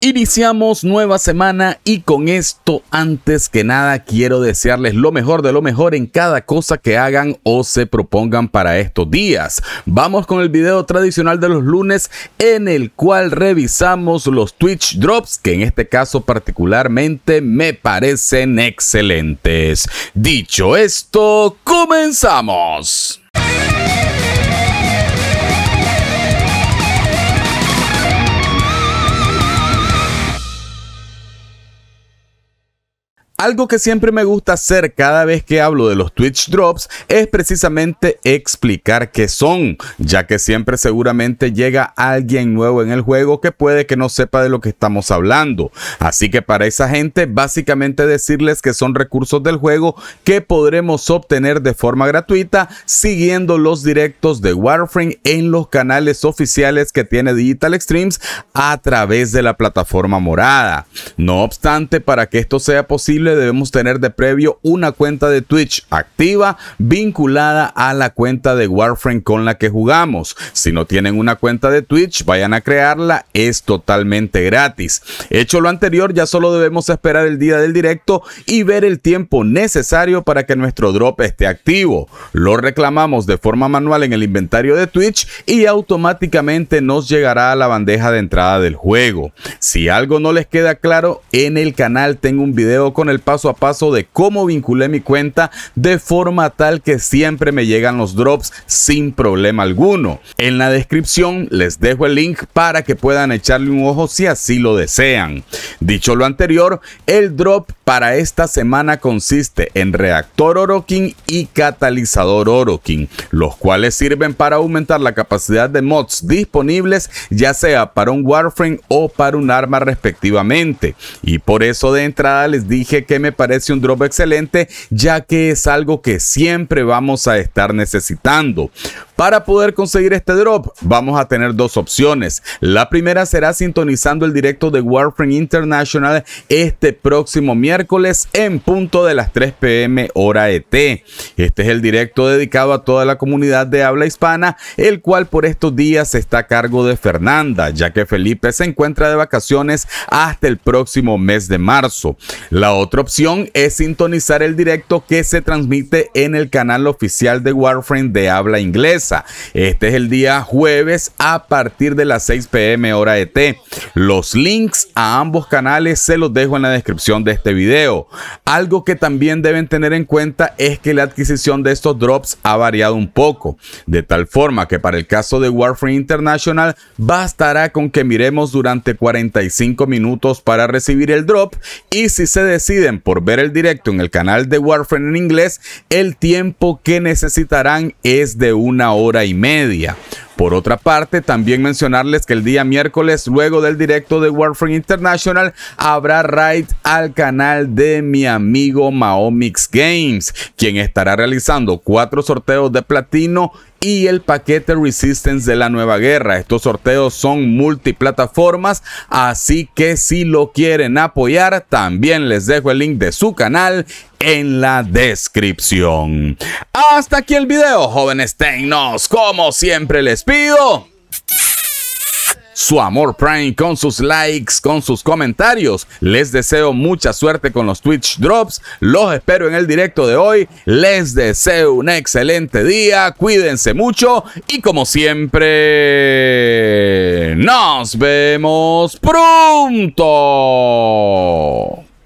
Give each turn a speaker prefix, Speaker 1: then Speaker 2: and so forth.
Speaker 1: Iniciamos nueva semana y con esto antes que nada quiero desearles lo mejor de lo mejor en cada cosa que hagan o se propongan para estos días. Vamos con el video tradicional de los lunes en el cual revisamos los Twitch Drops que en este caso particularmente me parecen excelentes. Dicho esto, comenzamos. Algo que siempre me gusta hacer cada vez que hablo de los Twitch Drops es precisamente explicar qué son, ya que siempre seguramente llega alguien nuevo en el juego que puede que no sepa de lo que estamos hablando. Así que para esa gente, básicamente decirles que son recursos del juego que podremos obtener de forma gratuita siguiendo los directos de Warframe en los canales oficiales que tiene Digital Extremes a través de la plataforma morada. No obstante, para que esto sea posible debemos tener de previo una cuenta de Twitch activa vinculada a la cuenta de Warframe con la que jugamos. Si no tienen una cuenta de Twitch, vayan a crearla, es totalmente gratis. Hecho lo anterior, ya solo debemos esperar el día del directo y ver el tiempo necesario para que nuestro drop esté activo. Lo reclamamos de forma manual en el inventario de Twitch y automáticamente nos llegará a la bandeja de entrada del juego. Si algo no les queda claro, en el canal tengo un video con el paso a paso de cómo vinculé mi cuenta de forma tal que siempre me llegan los drops sin problema alguno. En la descripción les dejo el link para que puedan echarle un ojo si así lo desean. Dicho lo anterior, el drop para esta semana consiste en reactor Orokin y catalizador Orokin, los cuales sirven para aumentar la capacidad de mods disponibles ya sea para un Warframe o para un arma respectivamente. Y por eso de entrada les dije que me parece un drop excelente, ya que es algo que siempre vamos a estar necesitando. Para poder conseguir este drop, vamos a tener dos opciones. La primera será sintonizando el directo de Warframe International este próximo miércoles en punto de las 3 pm hora ET. Este es el directo dedicado a toda la comunidad de habla hispana, el cual por estos días está a cargo de Fernanda, ya que Felipe se encuentra de vacaciones hasta el próximo mes de marzo. La otra opción es sintonizar el directo que se transmite en el canal oficial de Warframe de habla inglés este es el día jueves a partir de las 6 pm hora ET. Los links a ambos canales se los dejo en la descripción de este video. Algo que también deben tener en cuenta es que la adquisición de estos drops ha variado un poco, de tal forma que para el caso de Warframe International bastará con que miremos durante 45 minutos para recibir el drop y si se deciden por ver el directo en el canal de Warframe en inglés, el tiempo que necesitarán es de una hora hora y media. Por otra parte, también mencionarles que el día miércoles, luego del directo de Warframe International, habrá raid al canal de mi amigo Maomix Games, quien estará realizando cuatro sorteos de platino y el paquete Resistance de la nueva guerra. Estos sorteos son multiplataformas, así que si lo quieren apoyar, también les dejo el link de su canal en la descripción. Hasta aquí el video, jóvenes tecnos. Como siempre les pido, su amor Prime con sus likes, con sus comentarios. Les deseo mucha suerte con los Twitch Drops. Los espero en el directo de hoy. Les deseo un excelente día. Cuídense mucho. Y como siempre, nos vemos pronto.